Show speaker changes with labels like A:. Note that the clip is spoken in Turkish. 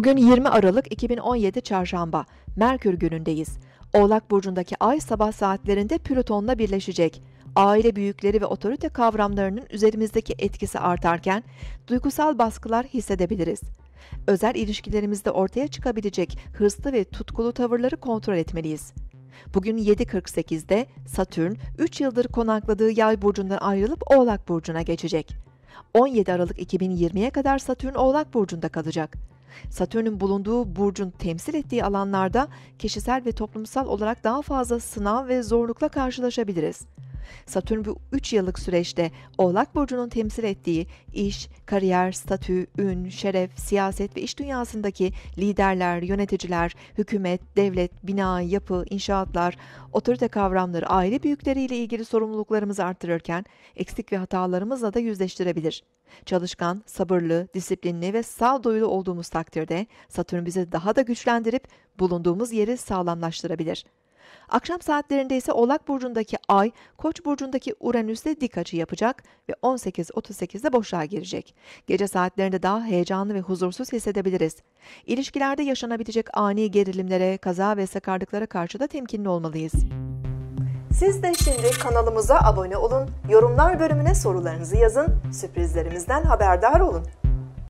A: Bugün 20 Aralık 2017 Çarşamba, Merkür günündeyiz. Oğlak Burcu'ndaki ay sabah saatlerinde Plüton'la birleşecek. Aile büyükleri ve otorite kavramlarının üzerimizdeki etkisi artarken duygusal baskılar hissedebiliriz. Özel ilişkilerimizde ortaya çıkabilecek hırslı ve tutkulu tavırları kontrol etmeliyiz. Bugün 7.48'de Satürn 3 yıldır konakladığı Yay burcundan ayrılıp Oğlak burcuna geçecek. 17 Aralık 2020'ye kadar Satürn Oğlak burcunda kalacak. Satürn'ün bulunduğu burcun temsil ettiği alanlarda kişisel ve toplumsal olarak daha fazla sınav ve zorlukla karşılaşabiliriz. Satürn bu 3 yıllık süreçte Oğlak Burcu'nun temsil ettiği iş, kariyer, statü, ün, şeref, siyaset ve iş dünyasındaki liderler, yöneticiler, hükümet, devlet, bina, yapı, inşaatlar, otorite kavramları, aile büyükleriyle ilgili sorumluluklarımızı artırırken eksik ve hatalarımızla da yüzleştirebilir. Çalışkan, sabırlı, disiplinli ve sağduyulu olduğumuz takdirde Satürn bizi daha da güçlendirip bulunduğumuz yeri sağlamlaştırabilir.'' Akşam saatlerinde ise Oğlak Burcu'ndaki Ay, Koç Burcu'ndaki Uranüs'le dik açı yapacak ve 18.38'de boşluğa girecek. Gece saatlerinde daha heyecanlı ve huzursuz hissedebiliriz. İlişkilerde yaşanabilecek ani gerilimlere, kaza ve sakarlıklara karşı da temkinli olmalıyız.
B: Siz de şimdi kanalımıza abone olun, yorumlar bölümüne sorularınızı yazın, sürprizlerimizden haberdar olun.